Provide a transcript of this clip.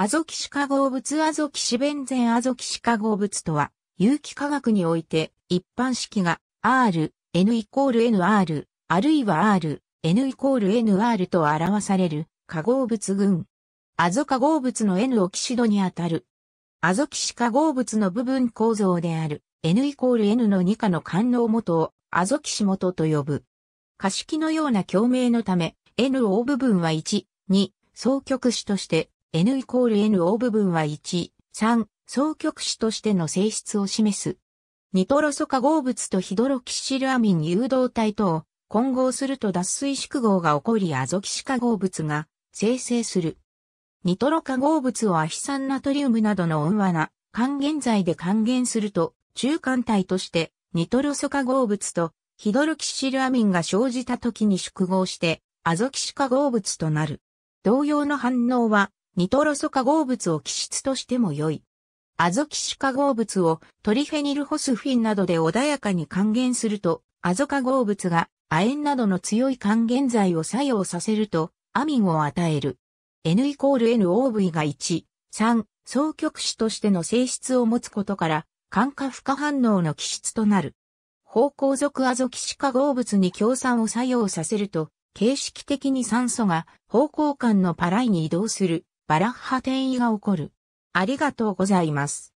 アゾキシ化合物アゾキシベンゼンアゾキシ化合物とは、有機化学において一般式が R、N イコール NR、あるいは R、N イコール NR と表される化合物群。アゾ化合物の N オキシドにあたる。アゾキシ化合物の部分構造である N イコール N の2価の官能元をアゾキシ元と呼ぶ。可式のような共鳴のため、N を部分は1、2、双極子として n イコール n O 部分は1、3、双極子としての性質を示す。ニトロ素化合物とヒドロキシルアミン誘導体とを混合すると脱水縮合が起こりアゾキシ化合物が生成する。ニトロ化合物をアヒ酸ナトリウムなどの温和な還元剤で還元すると中間体としてニトロ素化合物とヒドロキシルアミンが生じた時に縮合してアゾキシ化合物となる。同様の反応はニトロ素化合物を基質としても良い。アゾキシ化合物をトリフェニルホスフィンなどで穏やかに還元すると、アゾ化合物が亜鉛などの強い還元剤を作用させると、アミンを与える。N イコール NOV が1、3、双極子としての性質を持つことから、感化負荷反応の基質となる。方向属アゾキシ化合物に強酸を作用させると、形式的に酸素が方向間のパライに移動するバラッハ転移が起こる。ありがとうございます。